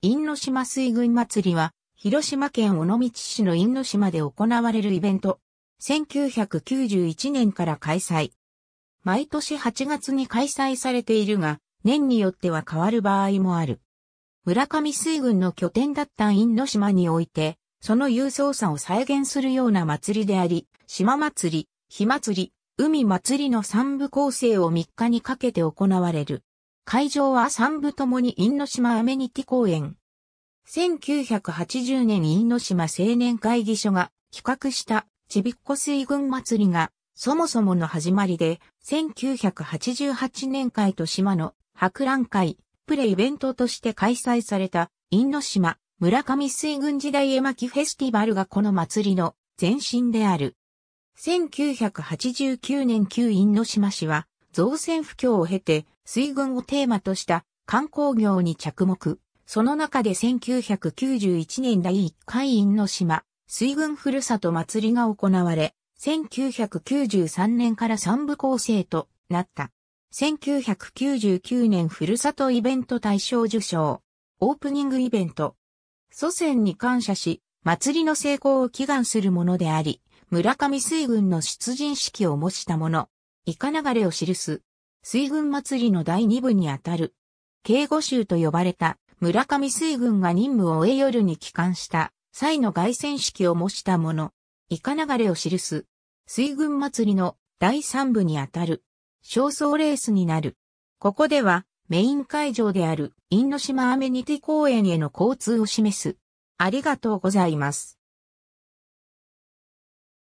因島水軍祭りは、広島県尾道市の因島で行われるイベント。1991年から開催。毎年8月に開催されているが、年によっては変わる場合もある。村上水軍の拠点だった因島において、その勇壮さを再現するような祭りであり、島祭り、火祭り、海祭りの三部構成を3日にかけて行われる。会場は三部ともに因島アメニティ公園、1980年因島青年会議所が企画したちびっこ水軍祭りがそもそもの始まりで、1988年会と島の博覧会、プレイベントとして開催された、因島、村上水軍時代絵巻フェスティバルがこの祭りの前身である。1989年旧因島市は、造船不況を経て、水軍をテーマとした観光業に着目。その中で1991年第1回院の島、水軍ふるさと祭りが行われ、1993年から三部構成となった。1999年ふるさとイベント大賞受賞。オープニングイベント。祖先に感謝し、祭りの成功を祈願するものであり、村上水軍の出陣式を模したもの。いか流れを記す。水軍祭りの第二部にあたる。敬語集と呼ばれた村上水軍が任務を終え夜に帰還した際の凱旋式を模したもの。以下流れを記す。水軍祭りの第三部にあたる。焦燥レースになる。ここではメイン会場である因島アメニティ公園への交通を示す。ありがとうございます。